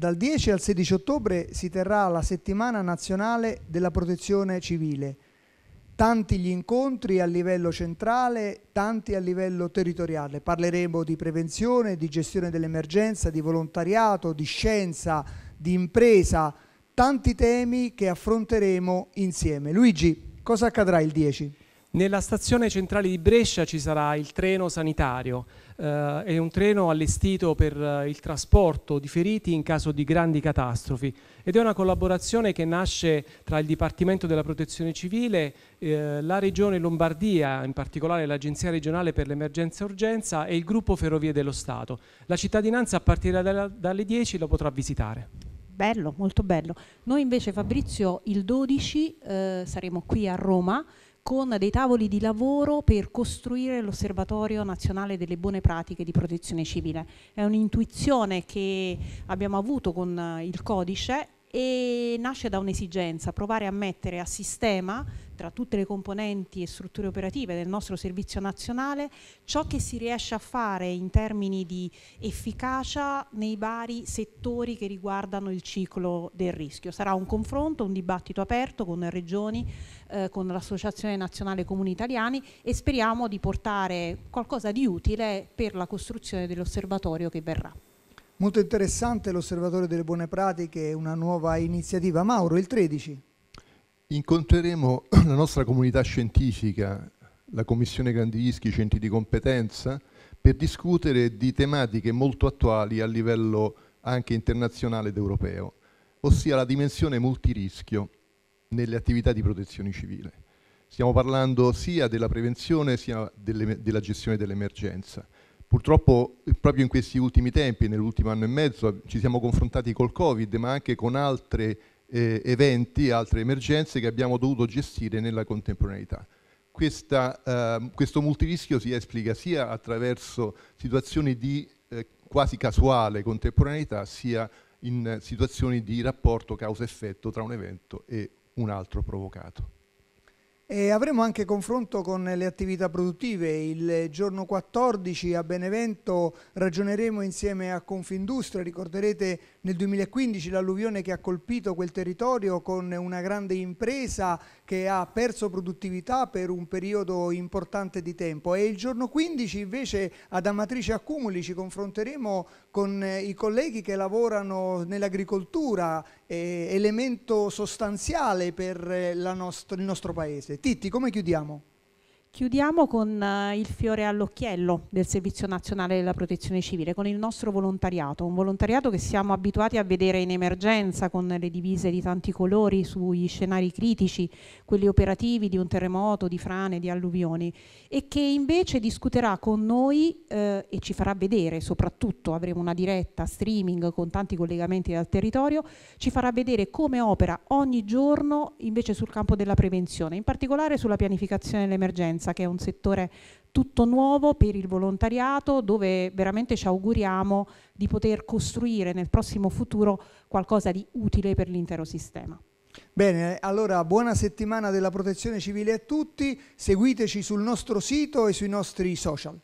Dal 10 al 16 ottobre si terrà la settimana nazionale della protezione civile. Tanti gli incontri a livello centrale, tanti a livello territoriale. Parleremo di prevenzione, di gestione dell'emergenza, di volontariato, di scienza, di impresa, tanti temi che affronteremo insieme. Luigi, cosa accadrà il 10? Nella stazione centrale di Brescia ci sarà il treno sanitario, eh, è un treno allestito per eh, il trasporto di feriti in caso di grandi catastrofi ed è una collaborazione che nasce tra il Dipartimento della Protezione Civile, eh, la Regione Lombardia, in particolare l'Agenzia regionale per l'emergenza e urgenza e il gruppo Ferrovie dello Stato. La cittadinanza a partire da, dalle 10 lo potrà visitare bello, molto bello. Noi invece Fabrizio il 12 eh, saremo qui a Roma con dei tavoli di lavoro per costruire l'Osservatorio Nazionale delle Buone Pratiche di Protezione Civile. È un'intuizione che abbiamo avuto con il codice e nasce da un'esigenza, provare a mettere a sistema tra tutte le componenti e strutture operative del nostro servizio nazionale ciò che si riesce a fare in termini di efficacia nei vari settori che riguardano il ciclo del rischio. Sarà un confronto, un dibattito aperto con le regioni, eh, con l'Associazione Nazionale Comuni Italiani e speriamo di portare qualcosa di utile per la costruzione dell'osservatorio che verrà. Molto interessante l'Osservatorio delle Buone Pratiche, una nuova iniziativa. Mauro, il 13. Incontreremo la nostra comunità scientifica, la Commissione Grandi Rischi, i centri di competenza, per discutere di tematiche molto attuali a livello anche internazionale ed europeo, ossia la dimensione multirischio nelle attività di protezione civile. Stiamo parlando sia della prevenzione sia della gestione dell'emergenza. Purtroppo proprio in questi ultimi tempi, nell'ultimo anno e mezzo, ci siamo confrontati col Covid, ma anche con altri eh, eventi, altre emergenze che abbiamo dovuto gestire nella contemporaneità. Questa, eh, questo multirischio si esplica sia attraverso situazioni di eh, quasi casuale contemporaneità, sia in situazioni di rapporto causa-effetto tra un evento e un altro provocato. E avremo anche confronto con le attività produttive. Il giorno 14 a Benevento ragioneremo insieme a Confindustria. Ricorderete nel 2015 l'alluvione che ha colpito quel territorio con una grande impresa che ha perso produttività per un periodo importante di tempo. E il giorno 15 invece ad Amatrice Accumuli ci confronteremo con i colleghi che lavorano nell'agricoltura, eh, elemento sostanziale per eh, nostro, il nostro Paese. Titti, come chiudiamo? Chiudiamo con eh, il fiore all'occhiello del Servizio Nazionale della Protezione Civile, con il nostro volontariato, un volontariato che siamo abituati a vedere in emergenza con le divise di tanti colori sugli scenari critici, quelli operativi di un terremoto, di frane, di alluvioni e che invece discuterà con noi eh, e ci farà vedere, soprattutto avremo una diretta streaming con tanti collegamenti dal territorio, ci farà vedere come opera ogni giorno invece sul campo della prevenzione, in particolare sulla pianificazione dell'emergenza consulenza, che è un settore tutto nuovo per il volontariato dove veramente ci auguriamo di poter costruire nel prossimo futuro qualcosa di utile per l'intero sistema. Bene, allora buona settimana della protezione civile a tutti, seguiteci sul nostro sito e sui nostri social.